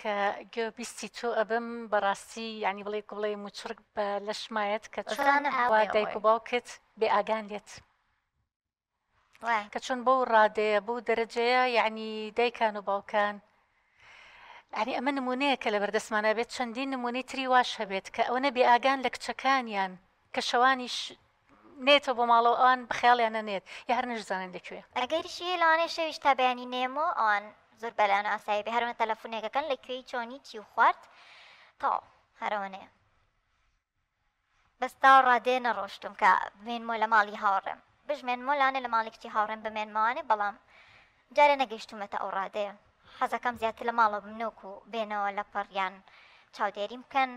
کەسە کە گوێ بیستی تۆ ئەبم بەڕاستی ینی بڵێ کوڵێ موچرک بە لەشمایەت کە چۆنوا دایک و باوکت بێ ئاگان دێت کە چۆن بەو ڕادەیە بۆ دەرەجەیە یعنی دایکان و باوکان ینی ئەمە نمونەیە کە لە بەردەسمانە بێت چەندین نمونەی تری واش هەبێت کە ئەوە بێ ئاگان لە کچەکانیان کە شەوانیش نێتە بۆ ماڵەوە ئەوان بخیاڵیانە نێت یا هەر نەشزانن لەکوێ ئەگەریشی لەوانێ شەویش تا بەیانی نێمە ئەوان زۆر بەلایەن ئاسایی بێ هەروە تەلەفۆنێکەکەن لە کوێی چۆنی چی خوارد تا هەرەوەنەیە بەستا ڕادێ نەڕۆشتم کە بێنمۆ لە ماڵی هاوڕێم بژمێن مۆلانە لە ماڵێکی هاوڕێن بمێنمانێ بەڵام جارە نەگەیشتومەتە ئەو ڕادەیە حەزەکەم زیاتر لە ماڵە بنۆک و بێنەوە لە پەڕیان چاودێری بکەن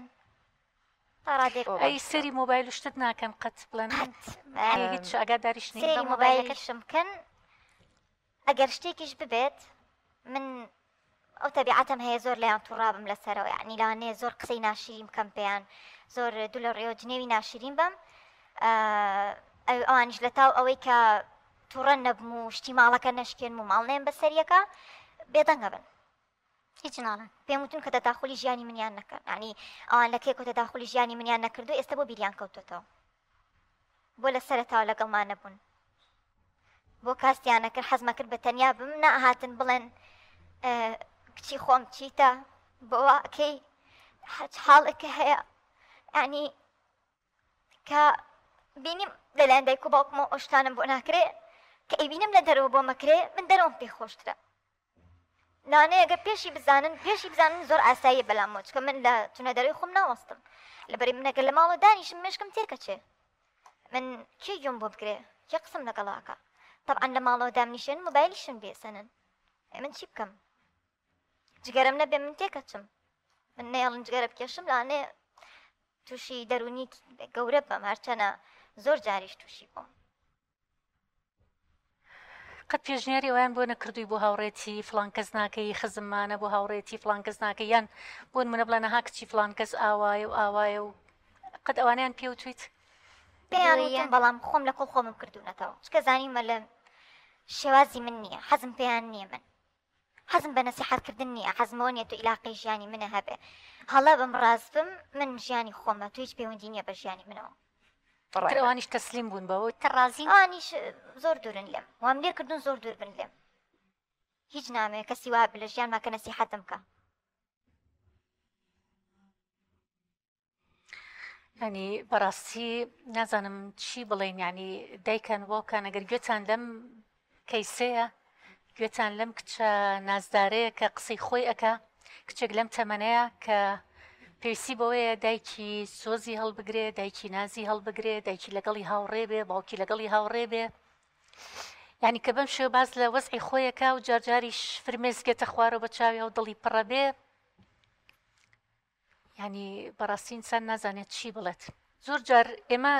ئەی سەری مۆبایل شتت ناکەم قەت بڵێن هیچ ئەگاداریش نیری مۆبایلەکەشم بکەن ئەگەر شتێکیش ببێت من ئەو تەبیعاتم هەیە زۆر لەیان تووڕابم لەسەرەوە یعنی لاانێ زۆر قسەی ناشریم کەم پێیان زۆر دوو لە ڕێوەجنێوی ناشرین بم ئەوانش لە تاو ئەوەی کە تووڕە نەبم و شتی ماڵەکە نشکێن و ماڵنێن بەسەریەکە بێدەنگە بن هیچ ناڵن پێم وتون کە دەداخلی ژیانی منیان نەکرد ینی ئەوان لە کێک و دەداخلی ژیانی منیان نەکردو ئێستا بۆ بیریان کەوتێتەوە بۆ لە سەرتاو لەگەڵمان نەبوون بۆ کاسییانە کرد حەزمە کرد بە تەنیا بم نەهاتن بڵێن کچی خۆم چیتە بۆکەی حاڵێکە هەیە ینی کە بینیم لەلایەن دایک و باوکمە ئۆشتانم بۆ ناکرێ کە ئەیبینم لە دەرەوە بۆ مەکرێ من دەرەوەم پێی خۆشترە نانەیەگە پێشی بزانن پێشی بزانن زۆر ئاسایی بەلام مچکە من لە تونە دەروی خۆم ناوەستم لەبەری منەگە لە ماڵە دانیشم مشکم تێکەچێ من کێ گوم بۆ بگرێ کێ قسم لەگەڵاکە طبعا لە ماڵەوە دامنیشن مۆبایلیشن بێسەنن من چی بکەم جگەرم نەبێ من تێکەچم من نێڵن جگەرە بکێشم لاانێ تووشی دەرونی گەورە بەم هەرچەنە زۆر جاریش تووشی بووم قەت پێژنیاری ئەویان بۆ نەکردووی بۆ هاوڕێتی فلان کەس ناکەی خزممانە بۆ هاوڕێتی فلان کەس ناکە یان بۆن منە بڵە نەها کچی فلان کەس ئاوایە و ئاوایە و قەت ئەوانیان پێوتیت پێیانە بەڵام خۆم لە کۆڵ خۆمم کردوونەتەوە چکە زانیمە لە شێوازی من نییە حەزم پێیان نییە من حەزم بە نەسیحاتکردن نییە حەزمەوە نیە تو عیلاقی ژیانی منە هەبێ هەڵا بم ڕاستبم من ژیانی خۆمە تویچ پەیوەندی نییە بە ژیانی منەوە ئەوانیش تەسلیم بوون بەوە تەڕازیوانیش زۆر دوورن لێم وام لێکردن زۆر دوور بن لێم هیچ نامێ کەسی وا بلە ژیان ماکە نەسیحاتم کە ینی بەڕاستی نازانم چی بڵێن ینی دایکەن بۆکان ئەگەر گوێتان لەم کەیسەیە گوێتان لەم کچە نازدارەیە کە قسەی خۆی ئەکە کچێک لەم تەمەەیە کە پێویستی بۆەیە دایکی سۆزی هەڵبگرێ دایکی نازی هەڵبگرێ دایکی لەگەڵی هاوڕێ بێ باوکی لەگەڵی هاوڕێ بێ ینی کە بەم شێ باز لە وەزعی خۆیەکە و جارجاریش فرمێزگێتە خوارە بە چاوی و دڵی پڕە بێ ینی بەڕاستین سەر نازانێت چی بڵێت. زۆر جار ئێمە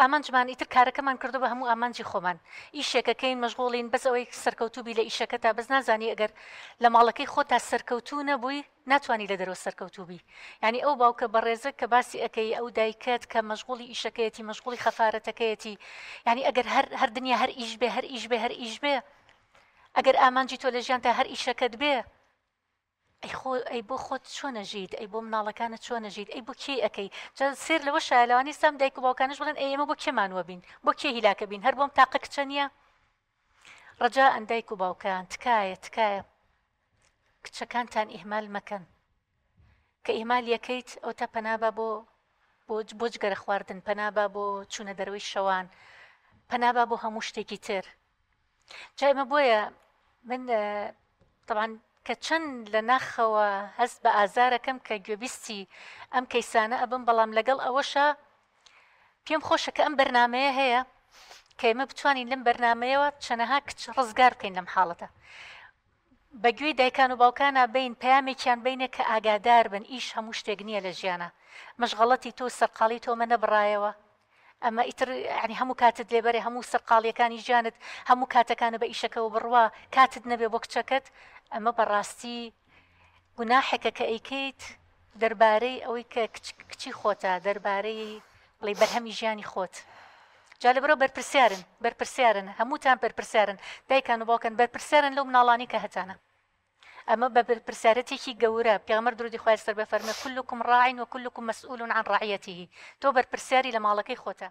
ئامانجمان ئیتر کارەکەمان کردو بە هەموو ئامانجی خۆمان ئیشێکەکەین مەژغۆڵین بەس ئەوەی سەرکەوتوبی لە ئیشەکە تا بەس نازانی ئەگەر لە ماڵەکەی خۆ تا سەرکەوتو نەبووی ناتوانانی لە دەرەوە سەرکەوتوبی ینی ئەو باوکە بەڕێزە کە باسی ئەەکەی ئەو دایکات کە مەژغوڵی ئیشەکەیەتی مەژغوڵی خەفارەتەکەیەتی ینی ئەگەر هەر دنیا هەر ئیش بێ هەر ئیش بێ هەر ئیش بێ ئەگەر ئامانجی تۆ لە ژیانتە هەر ئیشەکەت بێ ئەی خۆ ئەی بۆ خۆت چۆنە ژیت ئەی بۆ مناڵەکانە چۆنە ژیت ئەی بۆ کێ ئەەکەی سێر لەوە شایلەوانی سام دایک و باوکانش بڵێن ئێمە بۆ کێمانوە بین بۆ کێ هیلاکە بین هەر بۆم تاقە کچە نیە ڕجا ئەندایک و باوکان تکایە تکایە کچەکانتان ئیهمال مەکەن کە ئیمال یەکەیت ئەو تا پەنابا بۆ بۆج گەرە خواردن پەنابا بۆ چوونە دەروی شەوان پەنابا بۆ هەموو شتێکی تر جا ئمە بۆیە من طبعاً کە چەند لە ناخەوە هەست بە ئازارەکەم کە گوێبیستی ئەم کەیسانە ئەبم بەڵام لەگەڵ ئەوەشە پێم خۆشە کە ئەم بەرنمەیە هەیە کە ئمە بتوانین لەم بەرنمەیەەوە چەنەها کچ ڕزگار بکەین لەم حاڵەتە بەگوێی دایکان و باوکانە بین پامێکیان بینە کە ئاگادار بن ئیش هەموو شتێک نییە لە ژیانە مشغڵەتی تۆ سەرقاڵی تۆمە نەبڕایەوە ئەمە ئیتر عنی هەموو کاتت لێبەرێ هەموو سەرقاڵیەکانی ژیانت هەموو کاتەکانە بە ئیشەکە و بڕوا کاتت نەبێ بۆ کچەکەت ئەمە بەڕاستی گوناحێکە کە ئەیکەیت دەربارەی ئەوەی کە کچی خۆتە دەربارەی بڵێ بەرهەمی ژیانی خۆت. جا لەبرۆ بەرپرسیارن بەرپرسیارن هەمووتان بەرپرسیارن دایکان و باوکن بەرپرسیارن لەو مناڵانی کە هەتانە. ئەمە بە بەرپرسارەتێکی گەورە پێمەر درودی خوای سەر بەفەرمە کللوکم ڕاین و کللوکم مەسئولون عن ڕعەتی تۆ بەرپرسیاری لە ماڵەکەی خۆتە.